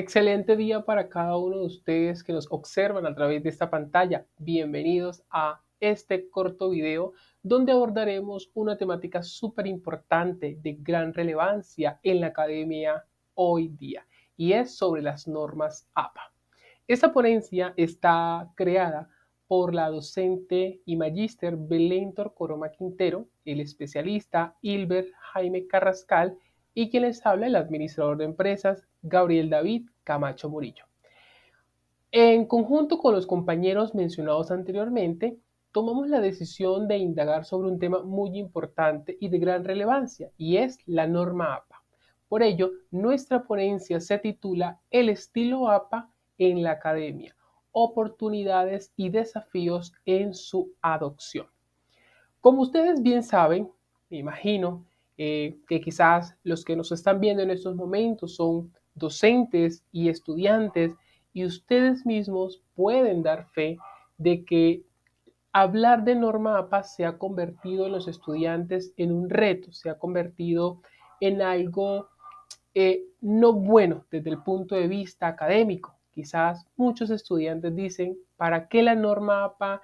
Excelente día para cada uno de ustedes que nos observan a través de esta pantalla. Bienvenidos a este corto video donde abordaremos una temática súper importante de gran relevancia en la academia hoy día y es sobre las normas APA. Esta ponencia está creada por la docente y magíster Belén Torcoroma Quintero, el especialista Hilbert Jaime Carrascal y quien les habla el administrador de empresas Gabriel David Camacho Murillo. En conjunto con los compañeros mencionados anteriormente, tomamos la decisión de indagar sobre un tema muy importante y de gran relevancia, y es la norma APA. Por ello, nuestra ponencia se titula El estilo APA en la academia, oportunidades y desafíos en su adopción. Como ustedes bien saben, me imagino, eh, que quizás los que nos están viendo en estos momentos son docentes y estudiantes y ustedes mismos pueden dar fe de que hablar de norma APA se ha convertido en los estudiantes en un reto, se ha convertido en algo eh, no bueno desde el punto de vista académico. Quizás muchos estudiantes dicen, ¿para qué la norma APA?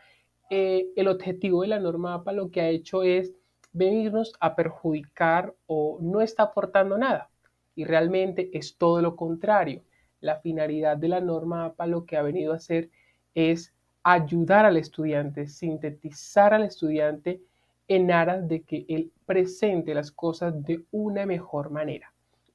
Eh, el objetivo de la norma APA lo que ha hecho es venirnos a perjudicar o no está aportando nada. Y realmente es todo lo contrario. La finalidad de la norma APA lo que ha venido a hacer es ayudar al estudiante, sintetizar al estudiante en aras de que él presente las cosas de una mejor manera.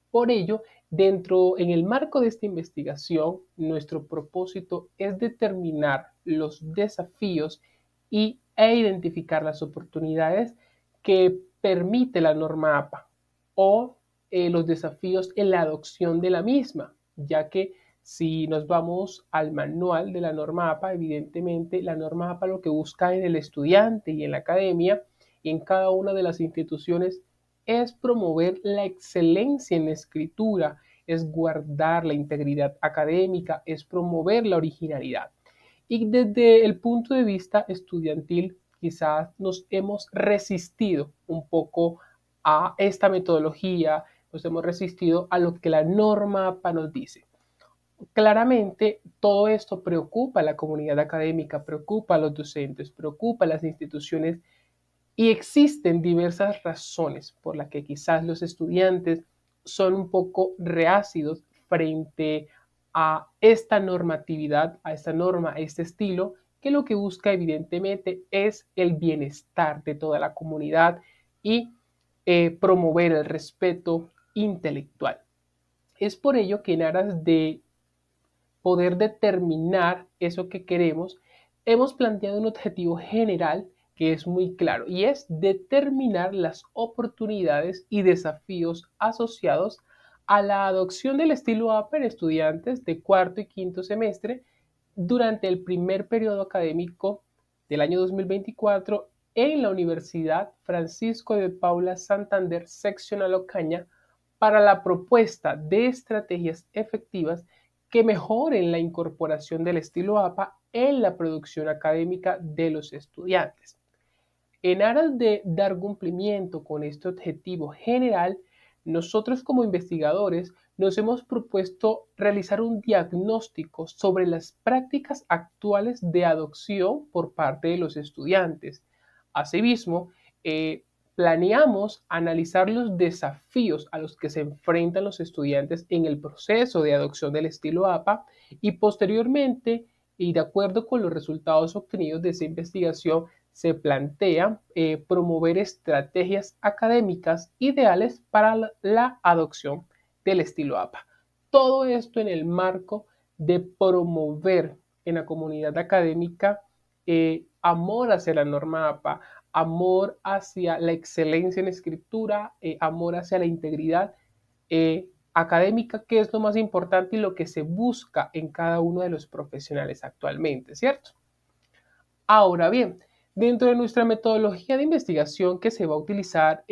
Por ello, dentro, en el marco de esta investigación, nuestro propósito es determinar los desafíos y, e identificar las oportunidades que permite la norma APA o eh, los desafíos en la adopción de la misma, ya que si nos vamos al manual de la norma APA, evidentemente la norma APA lo que busca en el estudiante y en la academia y en cada una de las instituciones es promover la excelencia en escritura, es guardar la integridad académica, es promover la originalidad. Y desde el punto de vista estudiantil, quizás nos hemos resistido un poco a esta metodología, nos hemos resistido a lo que la norma APA nos dice. Claramente, todo esto preocupa a la comunidad académica, preocupa a los docentes, preocupa a las instituciones y existen diversas razones por las que quizás los estudiantes son un poco reácidos frente a esta normatividad, a esta norma, a este estilo que lo que busca evidentemente es el bienestar de toda la comunidad y eh, promover el respeto intelectual. Es por ello que en aras de poder determinar eso que queremos, hemos planteado un objetivo general que es muy claro y es determinar las oportunidades y desafíos asociados a la adopción del estilo APER estudiantes de cuarto y quinto semestre durante el primer periodo académico del año 2024 en la Universidad Francisco de Paula Santander, seccional Ocaña, para la propuesta de estrategias efectivas que mejoren la incorporación del estilo APA en la producción académica de los estudiantes. En aras de dar cumplimiento con este objetivo general, nosotros como investigadores nos hemos propuesto realizar un diagnóstico sobre las prácticas actuales de adopción por parte de los estudiantes. Asimismo, eh, planeamos analizar los desafíos a los que se enfrentan los estudiantes en el proceso de adopción del estilo APA y posteriormente, y de acuerdo con los resultados obtenidos de esa investigación, se plantea eh, promover estrategias académicas ideales para la adopción del estilo APA. Todo esto en el marco de promover en la comunidad académica eh, amor hacia la norma APA, amor hacia la excelencia en escritura, eh, amor hacia la integridad eh, académica, que es lo más importante y lo que se busca en cada uno de los profesionales actualmente, ¿cierto? Ahora bien, dentro de nuestra metodología de investigación que se va a utilizar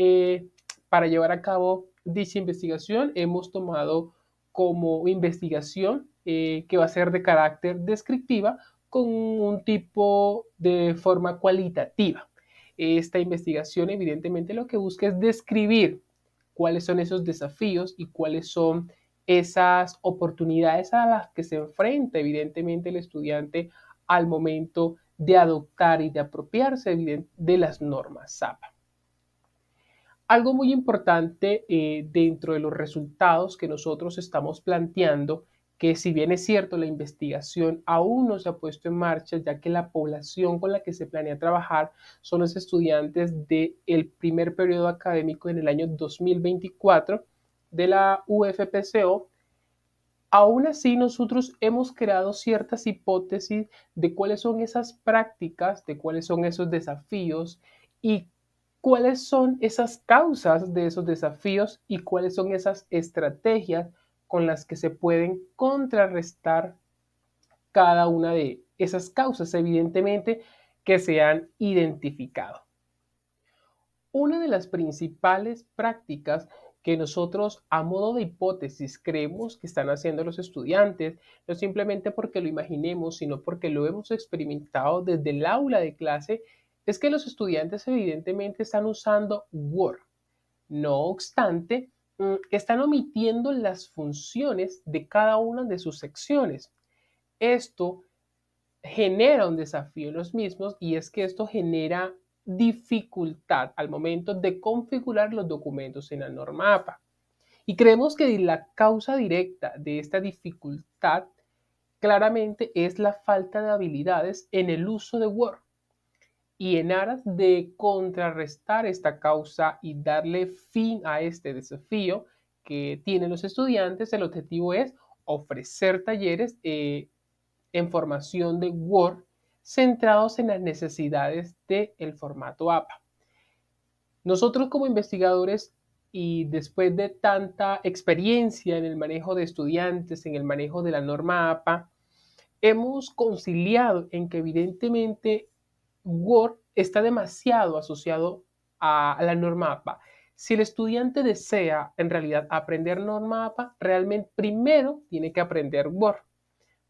para llevar a cabo dicha investigación hemos tomado como investigación eh, que va a ser de carácter descriptiva con un tipo de forma cualitativa. Esta investigación evidentemente lo que busca es describir cuáles son esos desafíos y cuáles son esas oportunidades a las que se enfrenta evidentemente el estudiante al momento de adoptar y de apropiarse de las normas SAPA. Algo muy importante eh, dentro de los resultados que nosotros estamos planteando, que si bien es cierto, la investigación aún no se ha puesto en marcha, ya que la población con la que se planea trabajar son los estudiantes del el primer periodo académico en el año 2024 de la UFPCO, Aún así, nosotros hemos creado ciertas hipótesis de cuáles son esas prácticas, de cuáles son esos desafíos y cuáles son esas causas de esos desafíos y cuáles son esas estrategias con las que se pueden contrarrestar cada una de esas causas, evidentemente, que se han identificado. Una de las principales prácticas que nosotros a modo de hipótesis creemos que están haciendo los estudiantes, no simplemente porque lo imaginemos, sino porque lo hemos experimentado desde el aula de clase, es que los estudiantes evidentemente están usando Word. No obstante, mm, están omitiendo las funciones de cada una de sus secciones. Esto genera un desafío en los mismos y es que esto genera dificultad al momento de configurar los documentos en la norma APA. Y creemos que la causa directa de esta dificultad claramente es la falta de habilidades en el uso de Word y en aras de contrarrestar esta causa y darle fin a este desafío que tienen los estudiantes, el objetivo es ofrecer talleres eh, en formación de Word centrados en las necesidades del formato APA. Nosotros como investigadores y después de tanta experiencia en el manejo de estudiantes, en el manejo de la norma APA, hemos conciliado en que evidentemente Word está demasiado asociado a la norma APA. Si el estudiante desea en realidad aprender norma APA, realmente primero tiene que aprender Word,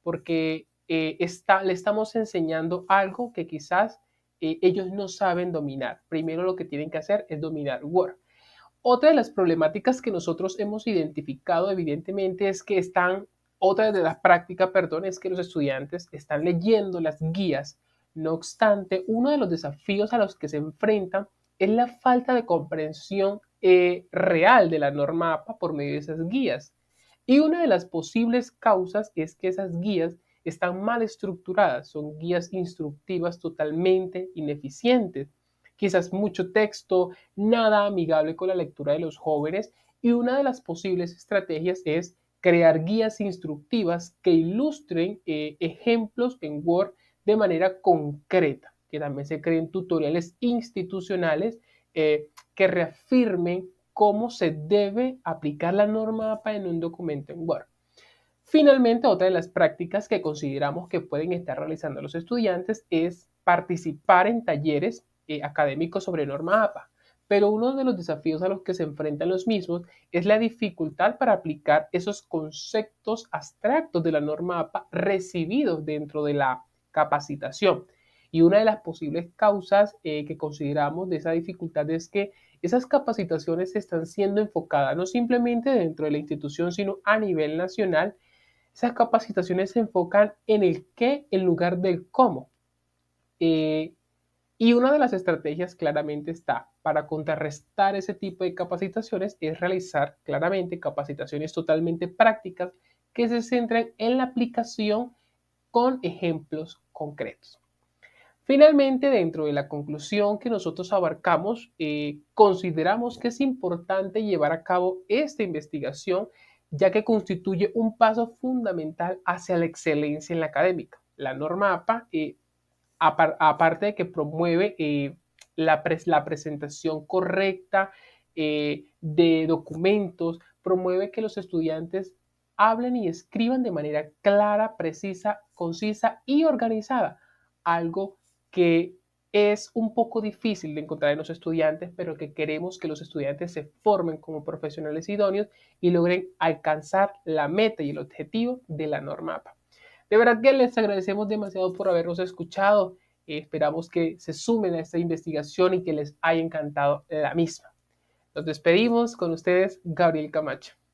porque eh, está, le estamos enseñando algo que quizás eh, ellos no saben dominar. Primero lo que tienen que hacer es dominar Word. Otra de las problemáticas que nosotros hemos identificado evidentemente es que están, otra de las prácticas, perdón, es que los estudiantes están leyendo las guías no obstante, uno de los desafíos a los que se enfrentan es la falta de comprensión eh, real de la norma APA por medio de esas guías. Y una de las posibles causas es que esas guías están mal estructuradas, son guías instructivas totalmente ineficientes, quizás mucho texto, nada amigable con la lectura de los jóvenes y una de las posibles estrategias es crear guías instructivas que ilustren eh, ejemplos en Word de manera concreta, que también se creen tutoriales institucionales eh, que reafirmen cómo se debe aplicar la norma APA en un documento en Word. Finalmente, otra de las prácticas que consideramos que pueden estar realizando los estudiantes es participar en talleres eh, académicos sobre norma APA pero uno de los desafíos a los que se enfrentan los mismos es la dificultad para aplicar esos conceptos abstractos de la norma APA recibidos dentro de la capacitación. Y una de las posibles causas eh, que consideramos de esa dificultad es que esas capacitaciones están siendo enfocadas no simplemente dentro de la institución, sino a nivel nacional. Esas capacitaciones se enfocan en el qué en lugar del cómo. Eh, y una de las estrategias claramente está para contrarrestar ese tipo de capacitaciones es realizar claramente capacitaciones totalmente prácticas que se centren en la aplicación con ejemplos concretos. Finalmente, dentro de la conclusión que nosotros abarcamos, eh, consideramos que es importante llevar a cabo esta investigación ya que constituye un paso fundamental hacia la excelencia en la académica. La norma APA, eh, aparte de que promueve eh, la, la, presentación correcta de documentos, promueve que los estudiantes hablen y escriban de manera clara, precisa concisa y organizada, algo que es un poco difícil de encontrar en los estudiantes, pero que queremos que los estudiantes se formen como profesionales idóneos y logren alcanzar la meta y el objetivo de la norma APA. De verdad que les agradecemos demasiado por habernos escuchado. esperamos que se sumen a esta investigación y que les haya encantado la misma. Nos despedimos con ustedes, Gabriel Camacho.